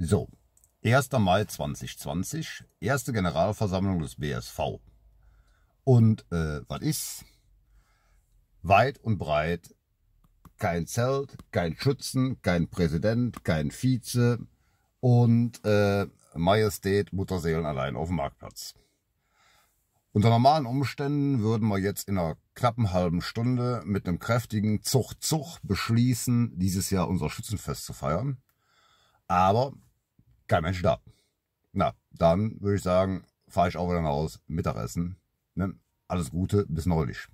So, 1. Mai 2020, erste Generalversammlung des BSV. Und äh, was ist? Weit und breit kein Zelt, kein Schützen, kein Präsident, kein Vize und äh, Majestät Mutterseelen allein auf dem Marktplatz. Unter normalen Umständen würden wir jetzt in einer knappen halben Stunde mit einem kräftigen Zuch-Zuch beschließen, dieses Jahr unser Schützenfest zu feiern. Aber kein Mensch da. Na, dann würde ich sagen, fahre ich auch wieder nach Hause, Mittagessen. Ne? Alles Gute, bis neulich.